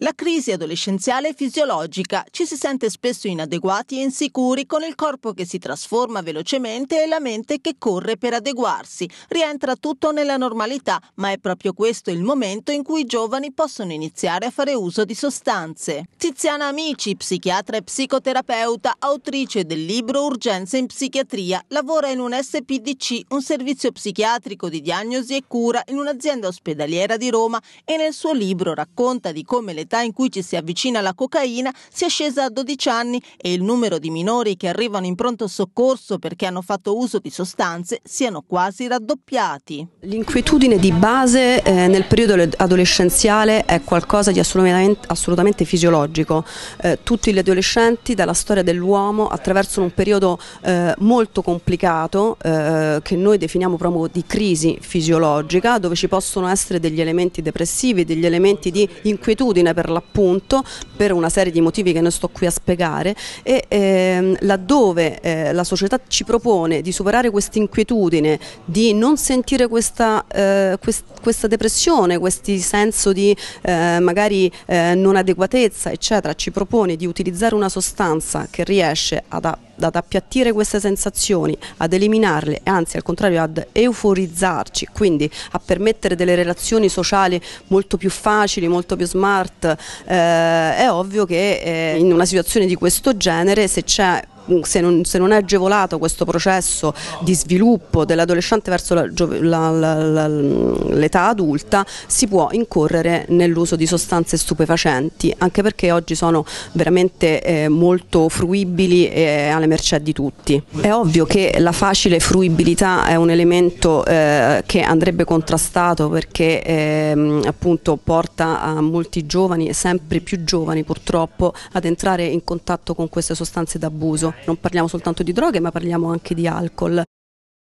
La crisi adolescenziale è fisiologica, ci si sente spesso inadeguati e insicuri con il corpo che si trasforma velocemente e la mente che corre per adeguarsi. Rientra tutto nella normalità, ma è proprio questo il momento in cui i giovani possono iniziare a fare uso di sostanze. Tiziana Amici, psichiatra e psicoterapeuta, autrice del libro Urgenze in psichiatria, lavora in un SPDC, un servizio psichiatrico di diagnosi e cura in un'azienda ospedaliera di Roma e nel suo libro racconta di come le l'età in cui ci si avvicina alla cocaina sia scesa a 12 anni e il numero di minori che arrivano in pronto soccorso perché hanno fatto uso di sostanze siano quasi raddoppiati. L'inquietudine di base eh, nel periodo adolescenziale è qualcosa di assolutamente, assolutamente fisiologico. Eh, tutti gli adolescenti dalla storia dell'uomo attraversano un periodo eh, molto complicato eh, che noi definiamo proprio di crisi fisiologica dove ci possono essere degli elementi depressivi, degli elementi di inquietudine per l'appunto per una serie di motivi che non sto qui a spiegare e ehm, laddove eh, la società ci propone di superare questa inquietudine, di non sentire questa, eh, quest questa depressione, questo senso di eh, magari eh, non adeguatezza eccetera, ci propone di utilizzare una sostanza che riesce ad ad appiattire queste sensazioni, ad eliminarle, anzi al contrario ad euforizzarci, quindi a permettere delle relazioni sociali molto più facili, molto più smart, eh, è ovvio che eh, in una situazione di questo genere se c'è se non, se non, è agevolato questo processo di sviluppo dell'adolescente verso l'età adulta si può incorrere nell'uso di sostanze stupefacenti anche perché oggi sono veramente eh, molto fruibili e eh, alle mercé di tutti. È ovvio che la facile fruibilità è un elemento eh, che andrebbe contrastato perché eh, appunto porta a molti giovani sempre più giovani purtroppo ad entrare in contatto con queste sostanze d'abuso. Non parliamo soltanto di droghe ma parliamo anche di alcol.